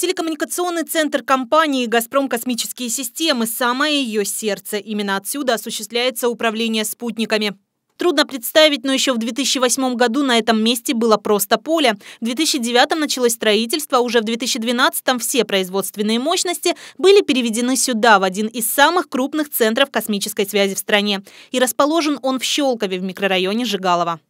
Телекоммуникационный центр компании «Газпром Космические системы» – самое ее сердце. Именно отсюда осуществляется управление спутниками. Трудно представить, но еще в 2008 году на этом месте было просто поле. В 2009 началось строительство, уже в 2012 все производственные мощности были переведены сюда, в один из самых крупных центров космической связи в стране. И расположен он в Щелкове в микрорайоне Жигалова.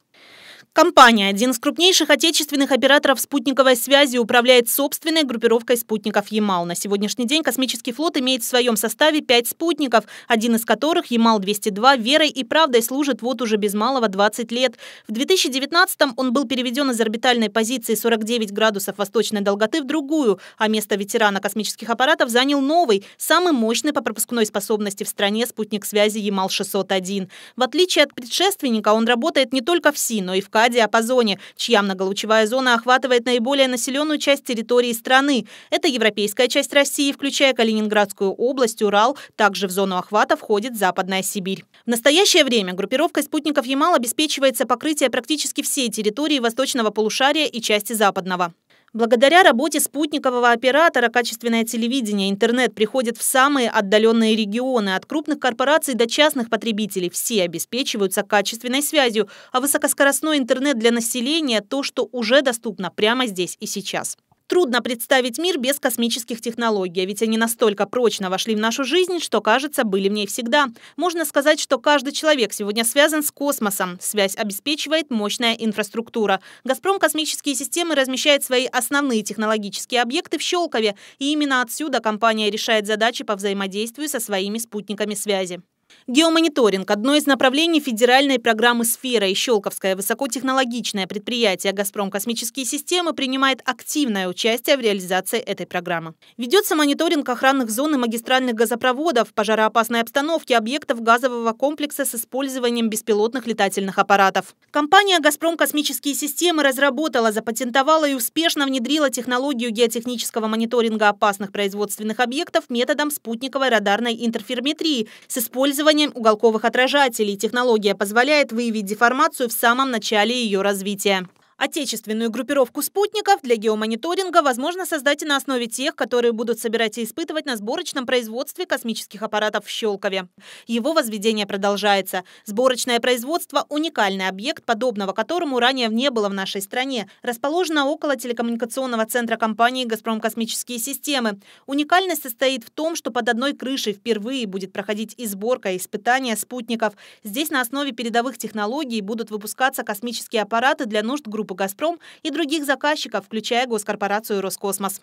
Компания, один из крупнейших отечественных операторов спутниковой связи, управляет собственной группировкой спутников «Ямал». На сегодняшний день космический флот имеет в своем составе пять спутников, один из которых «Ямал-202» верой и правдой служит вот уже без малого 20 лет. В 2019-м он был переведен из орбитальной позиции 49 градусов восточной долготы в другую, а место ветерана космических аппаратов занял новый, самый мощный по пропускной способности в стране спутник связи «Ямал-601». В отличие от предшественника, он работает не только в СИ, но и в КА диапазоне, чья многолучевая зона охватывает наиболее населенную часть территории страны. Это европейская часть России, включая Калининградскую область, Урал. Также в зону охвата входит Западная Сибирь. В настоящее время группировка спутников Ямал обеспечивается покрытие практически всей территории восточного полушария и части западного. Благодаря работе спутникового оператора качественное телевидение и интернет приходят в самые отдаленные регионы. От крупных корпораций до частных потребителей все обеспечиваются качественной связью, а высокоскоростной интернет для населения – то, что уже доступно прямо здесь и сейчас. Трудно представить мир без космических технологий, а ведь они настолько прочно вошли в нашу жизнь, что, кажется, были в ней всегда. Можно сказать, что каждый человек сегодня связан с космосом. Связь обеспечивает мощная инфраструктура. «Газпром космические системы» размещает свои основные технологические объекты в Щелкове, и именно отсюда компания решает задачи по взаимодействию со своими спутниками связи. Геомониторинг – одно из направлений федеральной программы «Сфера» и Щелковское высокотехнологичное предприятие «Газпром Космические системы» принимает активное участие в реализации этой программы. Ведется мониторинг охранных зон и магистральных газопроводов, пожароопасной обстановки объектов газового комплекса с использованием беспилотных летательных аппаратов. Компания «Газпром Космические системы» разработала, запатентовала и успешно внедрила технологию геотехнического мониторинга опасных производственных объектов методом спутниковой радарной интерферметрии с использованием использованием уголковых отражателей технология позволяет выявить деформацию в самом начале ее развития. Отечественную группировку спутников для геомониторинга возможно создать и на основе тех, которые будут собирать и испытывать на сборочном производстве космических аппаратов в Щелкове. Его возведение продолжается. Сборочное производство – уникальный объект, подобного которому ранее не было в нашей стране. Расположено около телекоммуникационного центра компании «Газпром Космические системы». Уникальность состоит в том, что под одной крышей впервые будет проходить и сборка, и испытания спутников. Здесь на основе передовых технологий будут выпускаться космические аппараты для нужд группы группу «Газпром» и других заказчиков, включая госкорпорацию «Роскосмос».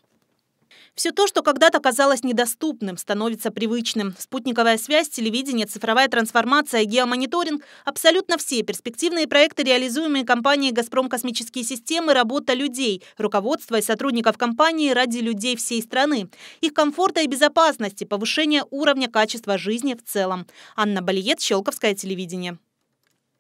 Все то, что когда-то казалось недоступным, становится привычным. Спутниковая связь, телевидение, цифровая трансформация, геомониторинг – абсолютно все перспективные проекты, реализуемые компанией «Газпром Космические системы», работа людей, руководство и сотрудников компании ради людей всей страны, их комфорта и безопасности, повышение уровня качества жизни в целом. Анна Балиет, Щелковское телевидение.